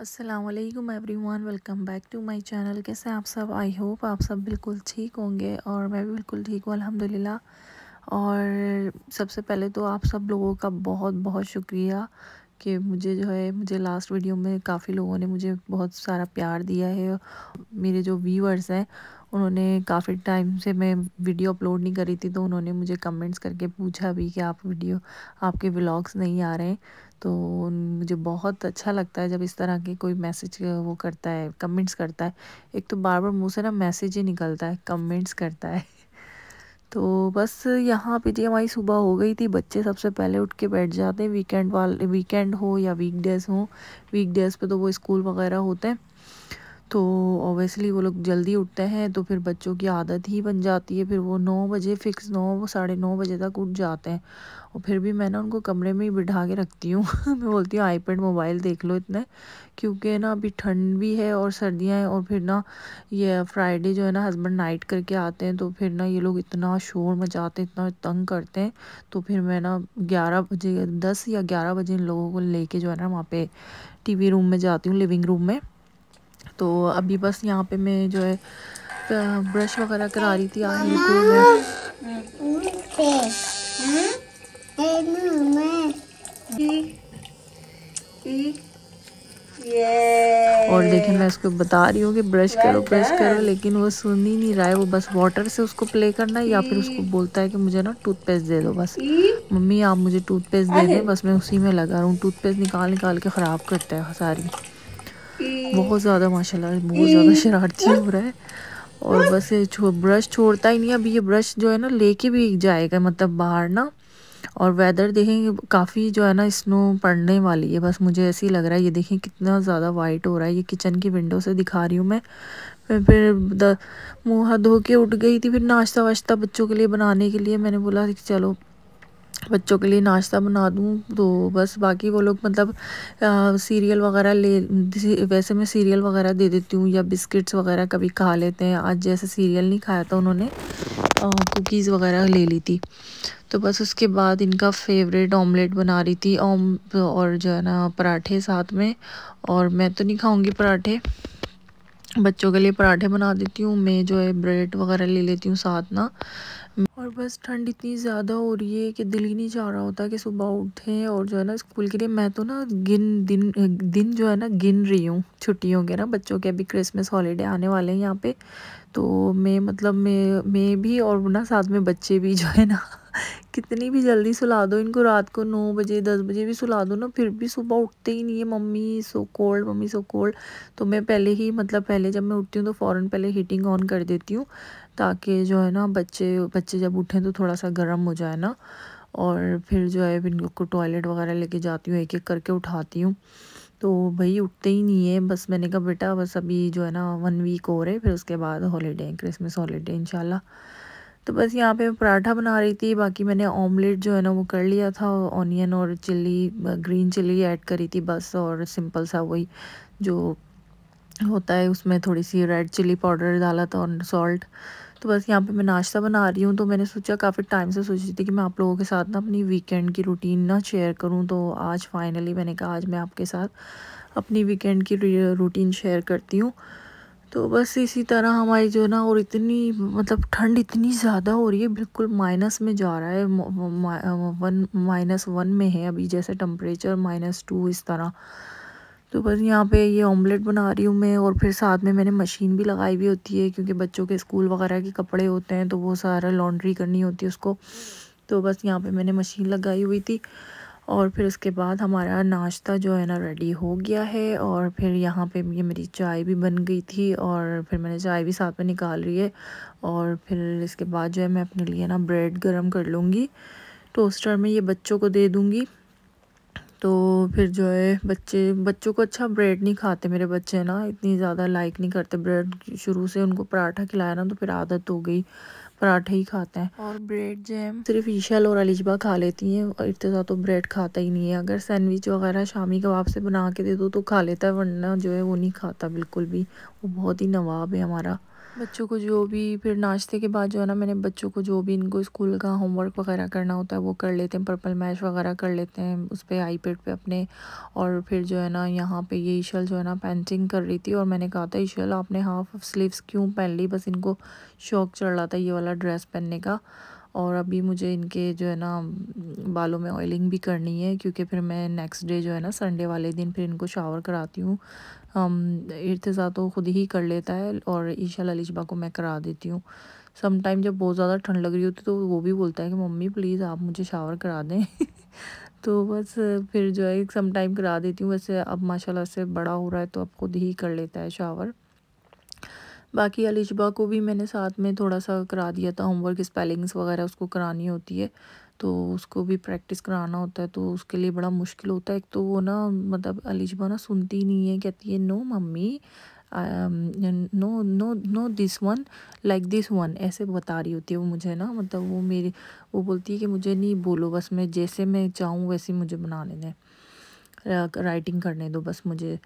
असलम वन welcome back to my channel कैसे आप सब आई होप आप सब बिल्कुल ठीक होंगे और मैं भी बिल्कुल ठीक हूँ अलहमदिल्ला और सबसे पहले तो आप सब लोगों का बहुत बहुत शुक्रिया कि मुझे जो है मुझे लास्ट वीडियो में काफ़ी लोगों ने मुझे बहुत सारा प्यार दिया है मेरे जो व्यूअर्स हैं उन्होंने काफ़ी टाइम से मैं वीडियो अपलोड नहीं करी थी तो उन्होंने मुझे कमेंट्स करके पूछा भी कि आप वीडियो आपके व्लॉग्स नहीं आ रहे हैं तो मुझे बहुत अच्छा लगता है जब इस तरह के कोई मैसेज वो करता है कमेंट्स करता है एक तो बार बार मुँह से ना मैसेज ही निकलता है कमेंट्स करता है तो बस यहाँ पे जी हमारी सुबह हो गई थी बच्चे सबसे पहले उठ के बैठ जाते हैं वीकेंड वाले वीकेंड हो या वीकडेज़ हो वीकडेज़ पे तो वो स्कूल वगैरह होते हैं तो ओबियसली वो लोग जल्दी उठते हैं तो फिर बच्चों की आदत ही बन जाती है फिर वो नौ बजे फिक्स नौ साढ़े नौ बजे तक उठ जाते हैं और फिर भी मैं ना उनको कमरे में ही बिठा के रखती हूँ मैं बोलती हूँ आईपैड मोबाइल देख लो इतने क्योंकि ना अभी ठंड भी है और सर्दियाँ हैं और फिर ना ये फ्राइडे जो है ना हस्बैंड नाइट करके आते हैं तो फिर ना ये लोग इतना शोर मचाते हैं इतना तंग करते हैं तो फिर मैं ना ग्यारह बजे दस या ग्यारह बजे इन लोगों को लेके जो है ना वहाँ टी वी रूम में जाती हूँ लिविंग रूम में तो अभी बस यहाँ पे मैं जो है ब्रश वगैरह करा रही थी आहिल को और लेकिन मैं उसको बता रही हूँ कि ब्रश करो ब्रश करो लेकिन वो सुन ही नहीं रहा है वो बस वाटर से उसको प्ले करना या फिर उसको बोलता है कि मुझे ना टूथपेस्ट दे दो बस मम्मी आप मुझे टूथपेस्ट दे दें बस मैं उसी में लगा रहा हूँ टूथपेस्ट निकाल निकाल के ख़राब करता है सारी बहुत ज़्यादा माशाल्लाह बहुत ज़्यादा शरारती हो रहा है और हाँ। बस छो, ब्रश छोड़ता ही नहीं अभी ये ब्रश जो है ना लेके भी जाएगा मतलब बाहर ना और वेदर देखें काफ़ी जो है ना स्नो पड़ने वाली है बस मुझे ऐसे ही लग रहा है ये देखें कितना ज़्यादा वाइट हो रहा है ये किचन की विंडो से दिखा रही हूँ मैं मैं फिर मुँह हाथ धो के उठ गई थी फिर नाश्ता वाश्ता बच्चों के लिए बनाने के लिए मैंने बोला चलो बच्चों के लिए नाश्ता बना दूँ तो बस बाकी वो लोग मतलब सीरियल वगैरह ले वैसे मैं सीरियल वगैरह दे देती हूँ या बिस्किट्स वगैरह कभी खा लेते हैं आज जैसे सीरियल नहीं खाया था उन्होंने कुकीज़ वगैरह ले ली थी तो बस उसके बाद इनका फेवरेट ऑमलेट बना रही थी ओम और जो है ना पराठे साथ में और मैं तो नहीं खाऊँगी पराठे बच्चों के लिए पराठे बना देती हूँ मैं जो है ब्रेड वगैरह ले लेती हूँ साथ ना और बस ठंड इतनी ज़्यादा हो रही है कि दिल ही नहीं चाह रहा होता कि सुबह उठें और जो है ना स्कूल के लिए मैं तो ना गिन दिन दिन जो है ना गिन रही हूँ छुट्टियों के ना बच्चों के अभी क्रिसमस हॉलीडे आने वाले हैं यहाँ पे तो मैं मतलब मैं मैं भी और ना साथ में बच्चे भी जो है ना कितनी भी जल्दी सुला दो इनको रात को नौ बजे दस बजे भी सुला दो ना फिर भी सुबह उठते ही नहीं है mummy so cold mummy so cold तो मैं पहले ही मतलब पहले जब मैं उठती हूँ तो फ़ौरन पहले हीटिंग ऑन कर देती हूँ ताकि जो है ना बच्चे बच्चे जब उठें तो थोड़ा सा गर्म हो जाए ना और फिर जो है इनको टॉयलेट वगैरह लेके जाती हूँ एक एक करके उठाती हूँ तो भाई उठते ही नहीं है बस मैंने कहा बेटा बस अभी जो है ना वन वीक और है फिर उसके बाद हॉलीडे है क्रिसमस हॉलीडे इनशाला तो बस यहाँ पे पराठा बना रही थी बाकी मैंने ऑमलेट जो है ना वो कर लिया था ऑनियन और चिल्ली ग्रीन चिल्ली ऐड करी थी बस और सिंपल सा वही जो होता है उसमें थोड़ी सी रेड चिल्ली पाउडर डाला था और सॉल्ट तो बस यहाँ पे मैं नाश्ता बना रही हूँ तो मैंने सोचा काफ़ी टाइम से सोच रही थी कि मैं आप लोगों के साथ ना अपनी वीकेंड की रूटीन ना शेयर करूँ तो आज फाइनली मैंने कहा आज मैं आपके साथ अपनी वीकेंड की रूटीन शेयर करती हूँ तो बस इसी तरह हमारी जो ना और इतनी मतलब ठंड इतनी ज़्यादा हो रही है बिल्कुल माइनस में जा रहा है वन माइनस वन में है अभी जैसे टम्परेचर माइनस टू इस तरह तो बस यहाँ पे ये ऑमलेट बना रही हूँ मैं और फिर साथ में मैंने मशीन भी लगाई हुई होती है क्योंकि बच्चों के स्कूल वगैरह के कपड़े होते हैं तो वो सारा लॉन्ड्री करनी होती है उसको तो बस यहाँ पे मैंने मशीन लगाई हुई थी और फिर उसके बाद हमारा नाश्ता जो है ना रेडी हो गया है और फिर यहाँ पे ये मेरी चाय भी बन गई थी और फिर मैंने चाय भी साथ में निकाल रही है और फिर इसके बाद जो है मैं अपने लिए ना ब्रेड गर्म कर लूँगी टोस्टर में ये बच्चों को दे दूँगी तो फिर जो है बच्चे बच्चों को अच्छा ब्रेड नहीं खाते मेरे बच्चे ना इतनी ज़्यादा लाइक नहीं करते ब्रेड शुरू से उनको पराठा खिलाया ना तो फिर आदत हो गई पराठे ही खाते हैं और ब्रेड जैम सिर्फ ईशल और अलिजबा खा लेती हैं इतना तो ब्रेड खाता ही नहीं है अगर सैंडविच वगैरह शामी कबाब से बना के दे दो तो खा लेता है वरना जो है वो नहीं खाता बिल्कुल भी वो बहुत ही नवाब है हमारा बच्चों को जो भी फिर नाश्ते के बाद जो है ना मैंने बच्चों को जो भी इनको स्कूल का होमवर्क वगैरह करना होता है वो कर लेते हैं पर्पल मैच वगैरह कर लेते हैं उस पर आईपैड पे अपने और फिर जो है ना यहाँ पे ये ईशल जो है ना पेंटिंग कर रही थी और मैंने कहा था ईशल आपने हाफ स्लीव्स क्यों पहन ली बस इनको शौक चढ़ रहा था ये वाला ड्रेस पहनने का और अभी मुझे इनके जो है ना बालों में ऑयलिंग भी करनी है क्योंकि फिर मैं नेक्स्ट डे जो है ना संडे वाले दिन फिर इनको शावर कराती हूँ इर्तज़ा तो ख़ुद ही कर लेता है और ईशा ललिशबा को मैं करा देती हूँ समटाइम जब बहुत ज़्यादा ठंड लग रही होती तो वो भी बोलता है कि मम्मी प्लीज़ आप मुझे शावर करा दें तो बस फिर जो है सम टाइम करा देती हूँ वैसे अब माशाल्लाह से बड़ा हो रहा है तो अब खुद ही कर लेता है शावर बाकी अलिशबा को भी मैंने साथ में थोड़ा सा करा दिया था होमवर्क स्पेलिंग्स वगैरह उसको करानी होती है तो उसको भी प्रैक्टिस कराना होता है तो उसके लिए बड़ा मुश्किल होता है एक तो वो ना मतलब अलिशबा ना सुनती नहीं है कहती है no mummy no no no this one like this one ऐसे बता रही होती है वो मुझे ना मतलब वो मेरी वो बोलती है कि मुझे नहीं बोलो बस मैं जैसे मैं चाहूँ वैसे मुझे बनाने दें राइटिंग करने दो बस मुझे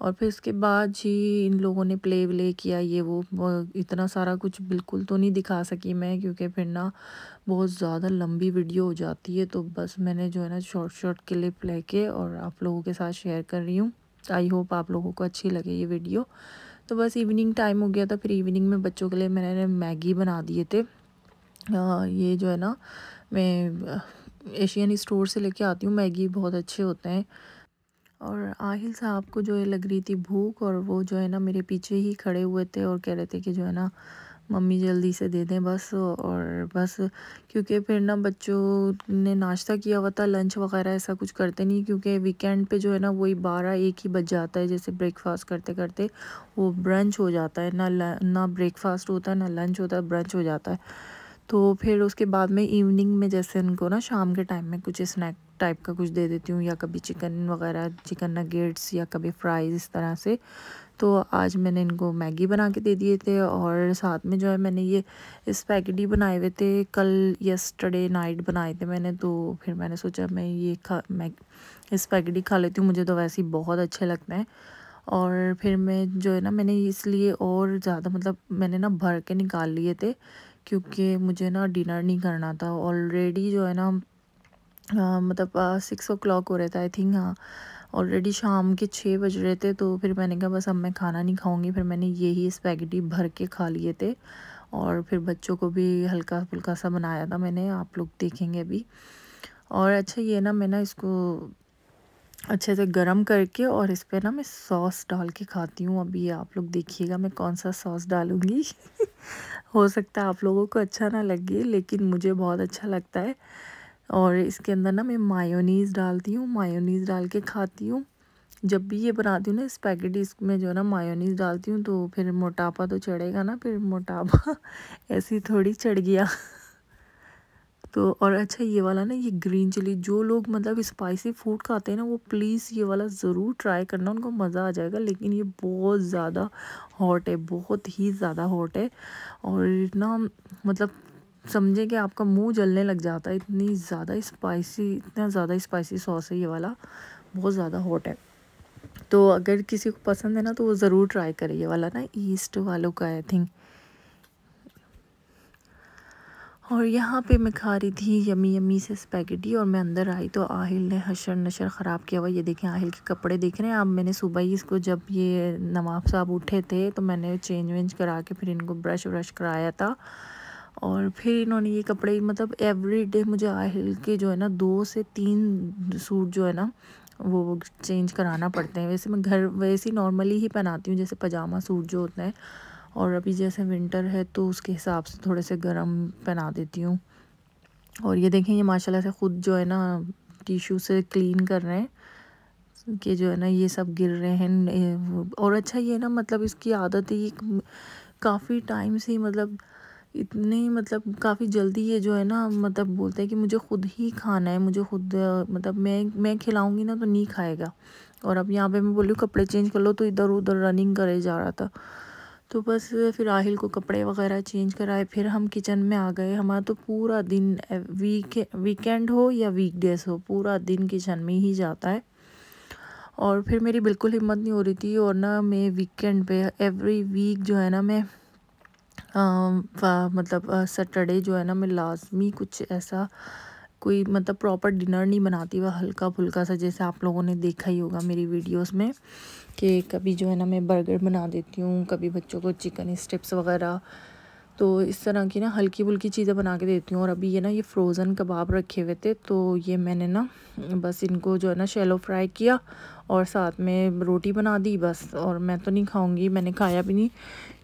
और फिर इसके बाद ही इन लोगों ने प्ले व्ले किया ये वो इतना सारा कुछ बिल्कुल तो नहीं दिखा सकी मैं क्योंकि फिर ना बहुत ज़्यादा लंबी वीडियो हो जाती है तो बस मैंने जो है ना शॉर्ट शॉर्ट क्लिप लेके और आप लोगों के साथ शेयर कर रही हूँ आई होप आप लोगों को अच्छी लगे ये वीडियो तो बस इवनिंग टाइम हो गया था फिर इवनिंग में बच्चों के लिए मैंने मैगी बना दिए थे आ, ये जो है ना मैं एशियन स्टोर से लेके आती हूँ मैगी बहुत अच्छे होते हैं और आहिल साहब को जो है लग रही थी भूख और वो जो है ना मेरे पीछे ही खड़े हुए थे और कह रहे थे कि जो है ना मम्मी जल्दी से दे दें बस और बस क्योंकि फिर ना बच्चों ने नाश्ता किया हुआ था लंच वगैरह ऐसा कुछ करते नहीं क्योंकि वीकेंड पे जो है ना वही बारह एक ही बज जाता है जैसे ब्रेकफास्ट करते करते वो ब्रंच हो जाता है ना ना ब्रेकफास्ट होता है ना लंच होता है ब्रंच हो जाता है तो फिर उसके बाद में इवनिंग में जैसे उनको ना शाम के टाइम में कुछ स्नैक टाइप का कुछ दे देती हूँ या कभी चिकन वगैरह चिकन नगेट्स या कभी फ्राइज़ इस तरह से तो आज मैंने इनको मैगी बना के दे दिए थे और साथ में जो है मैंने ये इस पैकेट ही बनाए हुए थे कल यस्टरडे नाइट बनाए थे मैंने तो फिर मैंने सोचा मैं ये खा मैग ही खा लेती हूँ मुझे तो वैसे ही बहुत अच्छे लगते हैं और फिर मैं जो है ना मैंने इसलिए और ज़्यादा मतलब मैंने ना भर के निकाल लिए थे क्योंकि मुझे ना डिनर नहीं करना था ऑलरेडी जो है ना आ, मतलब सिक्स ओ क्लाक हो रहा था आई थिंक हाँ ऑलरेडी शाम के छः बज रहे थे तो फिर मैंने कहा बस अब मैं खाना नहीं खाऊंगी फिर मैंने यही स्पैगेटी भर के खा लिए थे और फिर बच्चों को भी हल्का फुल्का सा बनाया था मैंने आप लोग देखेंगे अभी और अच्छा ये ना मैं ना इसको अच्छे से गरम करके और इस पर ना मैं सॉस डाल के खाती हूँ अभी आप लोग देखिएगा मैं कौन सा सॉस डालूँगी हो सकता है आप लोगों को अच्छा ना लगे लेकिन मुझे बहुत अच्छा लगता है और इसके अंदर ना मैं मायोनीज़ डालती हूँ मायोनीज़ डाल के खाती हूँ जब भी ये बनाती हूँ ना स्पैगेटी में जो है ना मायोनीज़ डालती हूँ तो फिर मोटापा तो चढ़ेगा ना फिर मोटापा ऐसे थोड़ी चढ़ गया तो और अच्छा ये वाला ना ये ग्रीन चिली जो लोग मतलब स्पाइसी फूड खाते हैं ना वो प्लीज़ ये वाला ज़रूर ट्राई करना उनको मज़ा आ जाएगा लेकिन ये बहुत ज़्यादा हॉट है बहुत ही ज़्यादा हॉट है और ना मतलब समझे कि आपका मुंह जलने लग जाता है इतनी ज़्यादा स्पाइसी इतना ज़्यादा स्पाइसी सॉस है ये वाला बहुत ज़्यादा हॉट है तो अगर किसी को पसंद है ना तो वो ज़रूर ट्राई करे ये वाला ना ईस्ट वालों का आई थिंक और यहाँ पे मैं खा रही थी यमी यमी से स्पैगेटी और मैं अंदर आई तो आहिल ने हशर नशर ख़राब किया हुआ ये देखें आहिल के कपड़े देख रहे हैं आप मैंने सुबह ही इसको जब ये नवाब साहब उठे थे तो मैंने चेंज वेंज करा के फिर इनको ब्रश व्रश कराया था और फिर इन्होंने ये कपड़े मतलब एवरी डे मुझे आहिल के जो है ना दो से तीन सूट जो है ना वो चेंज कराना पड़ते हैं वैसे मैं घर वैसे ही नॉर्मली ही पहनाती हूँ जैसे पजामा सूट जो होता है और अभी जैसे विंटर है तो उसके हिसाब से थोड़े से गर्म पहना देती हूँ और ये देखें ये माशाल्लाह से ख़ुद जो है ना टिशू से क्लीन कर रहे हैं कि जो है ना ये सब गिर रहे हैं और अच्छा ये ना मतलब इसकी आदत ही काफ़ी टाइम से मतलब इतने मतलब काफ़ी जल्दी ये जो है ना मतलब बोलते हैं कि मुझे खुद ही खाना है मुझे खुद मतलब मैं मैं खिलाऊंगी ना तो नहीं खाएगा और अब यहाँ पे मैं बोलूँ कपड़े चेंज कर लो तो इधर उधर रनिंग करे जा रहा था तो बस फिर आहिल को कपड़े वगैरह चेंज कराए फिर हम किचन में आ गए हमारा तो पूरा दिन वीक वीकेंड हो या वीकडेज हो पूरा दिन किचन में ही जाता है और फिर मेरी बिल्कुल हिम्मत नहीं हो रही थी और ना मैं वीकेंड पे एवरी वीक जो है ना मैं मतलब सटरडे जो है ना मैं लाजमी कुछ ऐसा कोई मतलब प्रॉपर डिनर नहीं बनाती वह हल्का फुल्का सा जैसे आप लोगों ने देखा ही होगा मेरी वीडियोस में कि कभी जो है ना मैं बर्गर बना देती हूँ कभी बच्चों को चिकन स्टिप्स वगैरह तो इस तरह की ना हल्की फुल्की चीज़ें बना के देती हूँ और अभी ये ना ये फ्रोज़न कबाब रखे हुए थे तो ये मैंने ना बस इनको जो है ना शेलो फ्राई किया और साथ में रोटी बना दी बस और मैं तो नहीं खाऊंगी मैंने खाया भी नहीं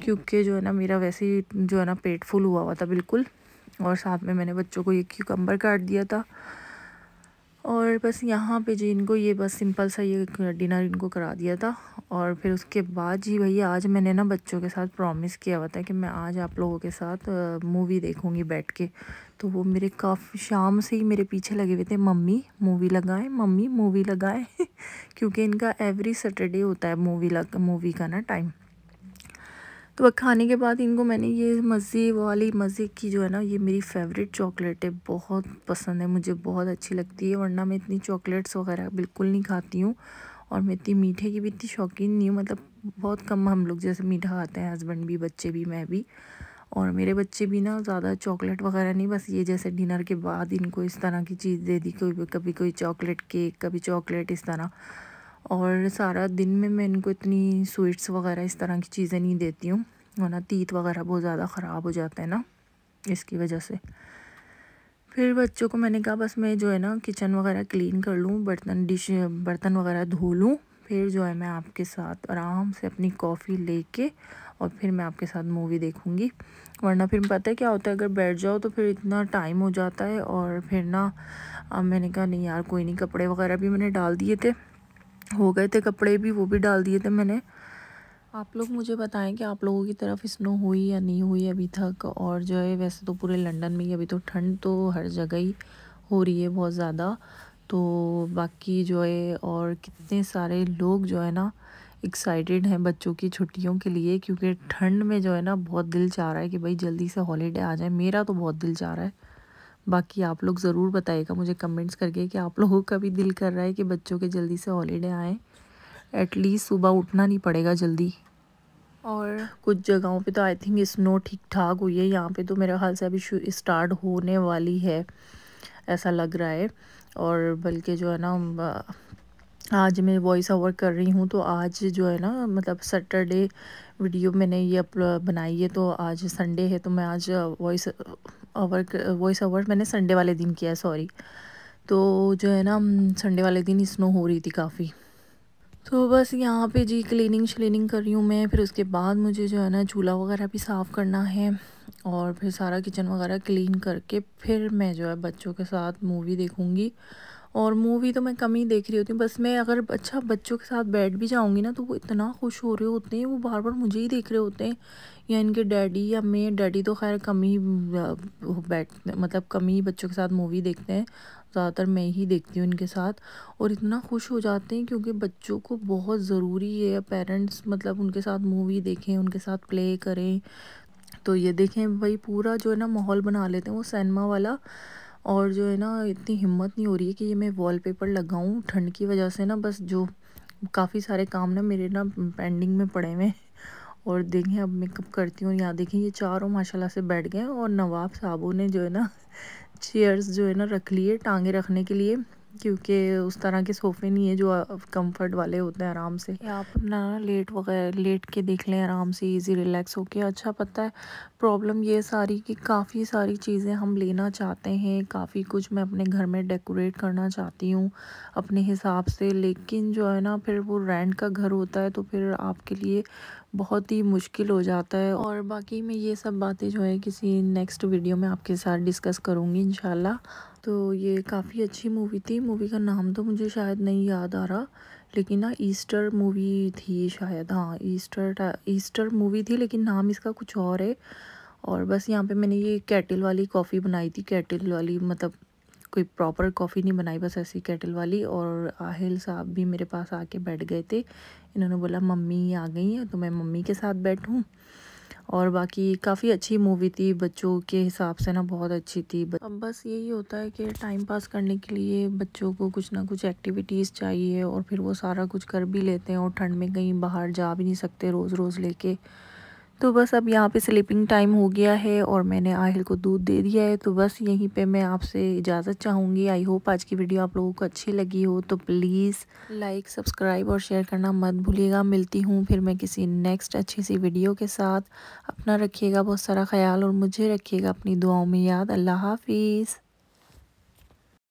क्योंकि जो है ना मेरा वैसे ही जो है ना पेट फुल हुआ हुआ था बिल्कुल और साथ में मैंने बच्चों को ये क्यूकम्बर काट दिया था और बस यहाँ पे जी इनको ये बस सिंपल सा ये डिनर इनको करा दिया था और फिर उसके बाद जी भैया आज मैंने ना बच्चों के साथ प्रॉमिस किया हुआ था कि मैं आज आप लोगों के साथ मूवी देखूँगी बैठ के तो वो मेरे काफ़ी शाम से ही मेरे पीछे लगे हुए थे मम्मी मूवी लगाएं मम्मी मूवी लगाएं क्योंकि इनका एवरी सैटरडे होता है मूवी लग मूवी का ना टाइम तो खाने के बाद इनको मैंने ये मज़े वाली मज़े की जो है ना ये मेरी फेवरेट चॉकलेट है बहुत पसंद है मुझे बहुत अच्छी लगती है वरना मैं इतनी चॉकलेट्स वगैरह बिल्कुल नहीं खाती हूँ और मैं इतनी मीठे की भी इतनी शौकीन नहीं हूँ मतलब बहुत कम हम लोग जैसे मीठा खाते हैं हस्बैंड भी बच्चे भी मैं भी और मेरे बच्चे भी ना ज़्यादा चॉकलेट वगैरह नहीं बस ये जैसे डिनर के बाद इनको इस तरह की चीज़ दे दी कोई कभी कोई चॉकलेट केक कभी चॉकलेट इस तरह और सारा दिन में मैं इनको इतनी स्वीट्स वगैरह इस तरह की चीज़ें नहीं देती हूँ वरना तीत वगैरह बहुत ज़्यादा ख़राब हो जाते हैं ना इसकी वजह से फिर बच्चों को मैंने कहा बस मैं जो है ना किचन वगैरह क्लीन कर लूँ बर्तन डिश बर्तन वगैरह धो लूँ फिर जो है मैं आपके साथ आराम से अपनी कॉफ़ी लेके और फिर मैं आपके साथ मूवी देखूँगी वरना फिर पता है क्या होता है अगर बैठ जाओ तो फिर इतना टाइम हो जाता है और फिर ना अब मैंने कहा नहीं यार कोई नहीं कपड़े वगैरह भी मैंने डाल दिए थे हो गए थे कपड़े भी वो भी डाल दिए थे मैंने आप लोग मुझे बताएं कि आप लोगों की तरफ स्नो हुई या नहीं हुई अभी तक और जो है वैसे तो पूरे लंदन में ही अभी तो ठंड तो हर जगह ही हो रही है बहुत ज़्यादा तो बाकी जो है और कितने सारे लोग जो है ना एक्साइटेड हैं बच्चों की छुट्टियों के लिए क्योंकि ठंड में जो है ना बहुत दिल चाह रहा है कि भाई जल्दी से हॉलीडे आ जाए मेरा तो बहुत दिल चाह रहा है बाकी आप लोग ज़रूर बताइएगा मुझे कमेंट्स करके कि आप लोगों का भी दिल कर रहा है कि बच्चों के जल्दी से हॉलीडे आएँ एटलीस्ट सुबह उठना नहीं पड़ेगा जल्दी और कुछ जगहों पे तो आई थिंक स्नो ठीक ठाक हुई है यहाँ पे तो मेरे ख्याल से अभी स्टार्ट होने वाली है ऐसा लग रहा है और बल्कि जो है ना आज मैं वॉइस ओवर कर रही हूँ तो आज जो है ना मतलब सैटरडे वीडियो मैंने ये बनाई है तो आज संडे है तो मैं आज वॉइस ओवर वॉइस ओवर मैंने संडे वाले दिन किया है सॉरी तो जो है ना संडे वाले दिन स्नो हो रही थी काफ़ी तो बस यहाँ पे जी क्लीनिंग श्लिनिंग कर रही हूँ मैं फिर उसके बाद मुझे जो है ना चूल्हा वगैरह भी साफ़ करना है और फिर सारा किचन वगैरह क्लीन करके फिर मैं जो है बच्चों के साथ मूवी देखूँगी और मूवी तो मैं कम ही देख रही होती हूँ बस मैं अगर अच्छा बच्चों के साथ बैठ भी जाऊँगी ना तो वो इतना खुश हो रहे होते हैं वो बार बार मुझे ही देख रहे होते हैं या इनके डैडी या मैं डैडी तो खैर कम ही बैठ मतलब कम ही बच्चों के साथ मूवी देखते हैं ज़्यादातर मैं ही देखती हूँ इनके साथ और इतना खुश हो जाते हैं क्योंकि बच्चों को बहुत ज़रूरी है पेरेंट्स मतलब उनके साथ मूवी देखें उनके साथ प्ले करें तो ये देखें भाई पूरा जो है ना माहौल बना लेते हैं वो सिनेमा वाला और जो है ना इतनी हिम्मत नहीं हो रही है कि ये मैं वॉलपेपर लगाऊं ठंड की वजह से ना बस जो काफ़ी सारे काम ना मेरे ना पेंडिंग में पड़े हुए हैं और देखें अब मैं कब करती हूँ यहाँ देखें ये चारों माशाल्लाह से बैठ गए और नवाब साहबों ने जो है ना चेयर्स जो है ना रख लिए टांगे रखने के लिए क्योंकि उस तरह के सोफ़े नहीं है जो कंफर्ट वाले होते हैं आराम से आप अपना लेट वगैरह लेट के देख लें आराम से इजी रिलैक्स होके अच्छा पता है प्रॉब्लम ये सारी कि काफ़ी सारी चीज़ें हम लेना चाहते हैं काफ़ी कुछ मैं अपने घर में डेकोरेट करना चाहती हूँ अपने हिसाब से लेकिन जो है ना फिर वो रेंट का घर होता है तो फिर आपके लिए बहुत ही मुश्किल हो जाता है और बाकी मैं ये सब बातें जो है किसी नेक्स्ट वीडियो में आपके साथ डिस्कस करूँगी इन तो ये काफ़ी अच्छी मूवी थी मूवी का नाम तो मुझे शायद नहीं याद आ रहा लेकिन ना ईस्टर मूवी थी शायद हाँ ईस्टर ईस्टर मूवी थी लेकिन नाम इसका कुछ और है और बस यहाँ पे मैंने ये कैटल वाली कॉफ़ी बनाई थी कैटल वाली मतलब कोई प्रॉपर कॉफ़ी नहीं बनाई बस ऐसी कैटल वाली और आहिल साहब भी मेरे पास आके बैठ गए थे इन्होंने बोला मम्मी आ गई हैं तो मैं मम्मी के साथ बैठूँ और बाकी काफ़ी अच्छी मूवी थी बच्चों के हिसाब से ना बहुत अच्छी थी अब बस यही होता है कि टाइम पास करने के लिए बच्चों को कुछ ना कुछ एक्टिविटीज़ चाहिए और फिर वो सारा कुछ कर भी लेते हैं और ठंड में कहीं बाहर जा भी नहीं सकते रोज़ रोज़ लेके तो बस अब यहाँ पे स्लीपिंग टाइम हो गया है और मैंने आहिल को दूध दे दिया है तो बस यहीं पे मैं आपसे इजाज़त चाहूँगी आई होप आज की वीडियो आप लोगों को अच्छी लगी हो तो प्लीज़ लाइक सब्सक्राइब और शेयर करना मत भूलिएगा मिलती हूँ फिर मैं किसी नेक्स्ट अच्छी सी वीडियो के साथ अपना रखिएगा बहुत सारा ख्याल और मुझे रखिएगा अपनी दुआओं में याद अल्लाह हाफिज़